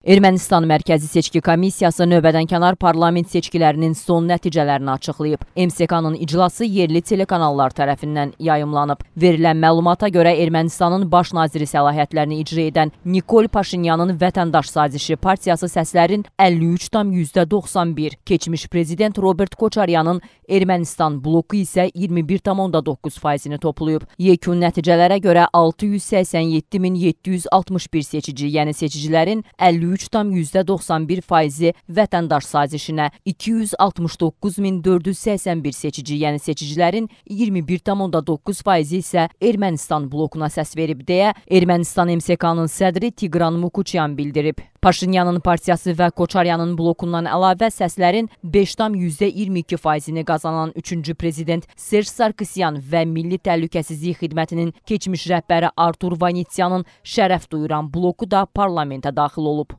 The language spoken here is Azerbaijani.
Ermənistan Mərkəzi Seçki Komissiyası növbədənkənar parlament seçkilərinin son nəticələrini açıqlayıb. MSK-nın iclası yerli telekanallar tərəfindən yayımlanıb. Verilən məlumata görə Ermənistanın baş naziri səlahiyyətlərini icra edən Nikol Paşinyanın vətəndaş sazişi partiyası səslərin 53,91, keçmiş prezident Robert Koçaryanın Ermənistan bloku isə 21,9%-ni toplayıb. Yekun nəticələrə görə 687.761 seçici, yəni seçicilərin 53 53,91 faizi vətəndaş sazişinə, 269.481 seçici, yəni seçicilərin 21,9 faizi isə Ermənistan blokuna səs verib deyə Ermənistan MSK-nın sədri Tigran Mukutyan bildirib. Paşinyanın partiyası və Qoçaryanın blokundan əlavə səslərin 5,22 faizini qazanan 3-cü prezident Serj Sarkisyan və Milli Təhlükəsizlik Xidmətinin keçmiş rəhbəri Artur Vanitsyanın şərəf duyuran bloku da parlamentə daxil olub.